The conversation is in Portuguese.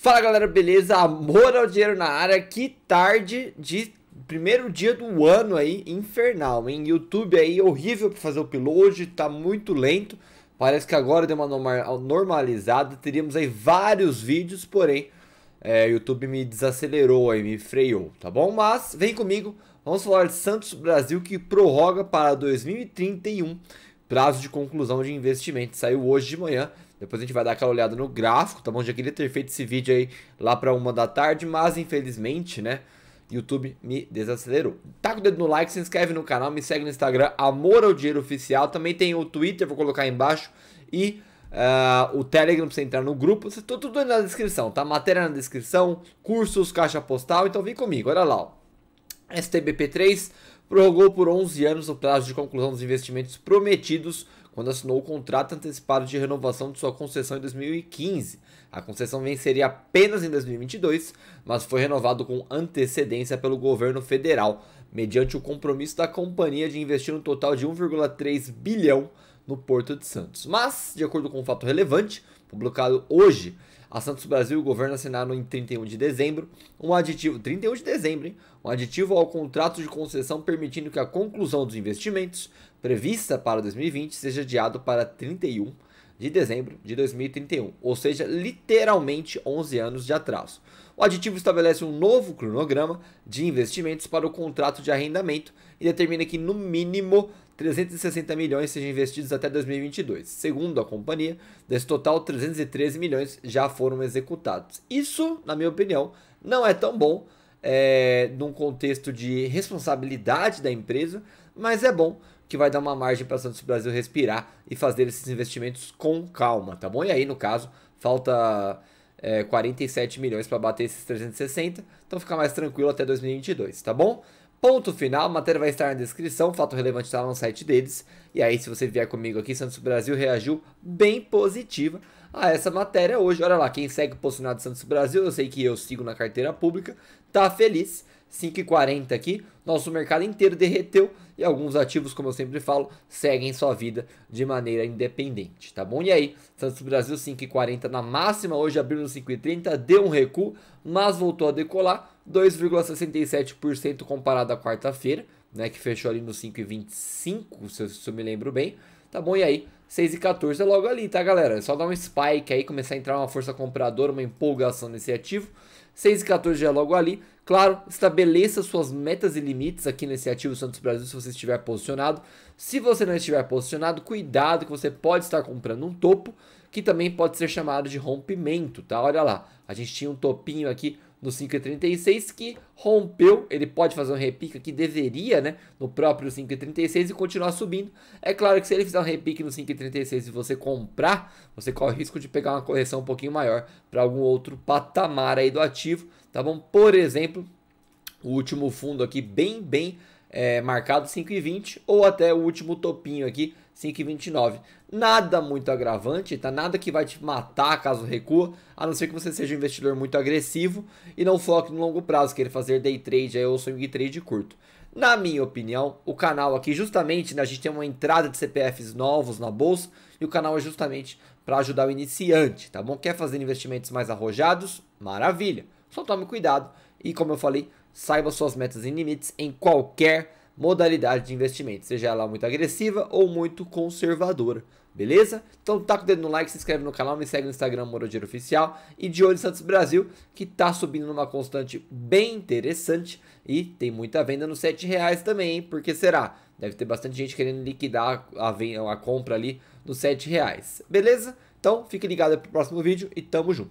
Fala galera, beleza? Amor ao dinheiro na área. Que tarde de primeiro dia do ano aí, infernal, hein? YouTube aí horrível para fazer o upload, tá muito lento. Parece que agora deu uma normalizada. Teríamos aí vários vídeos, porém, é, YouTube me desacelerou aí, me freou, tá bom? Mas vem comigo, vamos falar de Santos Brasil que prorroga para 2031 prazo de conclusão de investimento. Saiu hoje de manhã. Depois a gente vai dar aquela olhada no gráfico, tá bom? Já queria ter feito esse vídeo aí lá pra uma da tarde, mas infelizmente, né? YouTube me desacelerou. Taca tá o dedo no like, se inscreve no canal, me segue no Instagram, Amor ao Dinheiro Oficial. Também tem o Twitter, vou colocar aí embaixo. E uh, o Telegram pra você entrar no grupo. tudo, tudo na descrição, tá? Matéria na descrição, cursos, caixa postal. Então vem comigo, olha lá. Ó. STBP3 prorrogou por 11 anos o prazo de conclusão dos investimentos prometidos quando assinou o contrato antecipado de renovação de sua concessão em 2015. A concessão venceria apenas em 2022, mas foi renovado com antecedência pelo governo federal, mediante o compromisso da companhia de investir um total de 1,3 bilhão no Porto de Santos. Mas, de acordo com um fato relevante, publicado hoje, a Santos Brasil e o governo assinaram em 31 de dezembro um aditivo 31 de dezembro, hein? um aditivo ao contrato de concessão permitindo que a conclusão dos investimentos prevista para 2020 seja adiado para 31 de dezembro de 2031, ou seja, literalmente 11 anos de atraso. O aditivo estabelece um novo cronograma de investimentos para o contrato de arrendamento e determina que, no mínimo, 360 milhões sejam investidos até 2022. Segundo a companhia, desse total, 313 milhões já foram executados. Isso, na minha opinião, não é tão bom, é, num contexto de responsabilidade da empresa, mas é bom que vai dar uma margem para a Santos Brasil respirar e fazer esses investimentos com calma, tá bom? E aí, no caso, falta é, 47 milhões para bater esses 360, então fica mais tranquilo até 2022, tá bom? Ponto final, a matéria vai estar na descrição, fato relevante está no site deles. E aí, se você vier comigo aqui, Santos Brasil reagiu bem positiva a ah, essa matéria hoje. Olha lá, quem segue o Posicionado Santos Brasil, eu sei que eu sigo na carteira pública, tá feliz. 5,40 aqui, nosso mercado inteiro derreteu e alguns ativos, como eu sempre falo, seguem sua vida de maneira independente, tá bom? E aí, Santos Brasil 5,40 na máxima, hoje abriu no 5,30, deu um recuo, mas voltou a decolar, 2,67% comparado à quarta-feira, né, que fechou ali no 5,25, se, eu, se eu me lembro bem, tá bom? E aí, 6 e 14 é logo ali, tá, galera? É só dar um spike aí, começar a entrar uma força compradora, uma empolgação nesse ativo. 6 e 14 já é logo ali. Claro, estabeleça suas metas e limites aqui nesse ativo Santos Brasil se você estiver posicionado. Se você não estiver posicionado, cuidado que você pode estar comprando um topo, que também pode ser chamado de rompimento, tá? Olha lá, a gente tinha um topinho aqui no 5,36 que rompeu, ele pode fazer um repique que deveria, né, no próprio 5,36 e continuar subindo. É claro que se ele fizer um repique no 5,36 e você comprar, você corre o risco de pegar uma correção um pouquinho maior para algum outro patamar aí do ativo, tá bom? Por exemplo, o último fundo aqui bem, bem é, marcado 5,20 ou até o último topinho aqui 5,29. Nada muito agravante, tá? Nada que vai te matar caso recua, a não ser que você seja um investidor muito agressivo e não foque no longo prazo, queira fazer day trade aí, ou swing trade curto. Na minha opinião, o canal aqui, justamente, né, a gente tem uma entrada de CPFs novos na bolsa e o canal é justamente para ajudar o iniciante, tá bom? Quer fazer investimentos mais arrojados? Maravilha! Só tome cuidado e, como eu falei, saiba suas metas e limites em qualquer modalidade de investimento, seja ela muito agressiva ou muito conservadora. Beleza? Então tá com o dedo no like, se inscreve no canal, me segue no Instagram Morodiero Oficial e de olho Santos Brasil, que tá subindo numa constante bem interessante e tem muita venda nos 7 reais também, hein? Porque será? Deve ter bastante gente querendo liquidar a, venda, a compra ali nos 7 reais. Beleza? Então fique ligado pro próximo vídeo e tamo junto.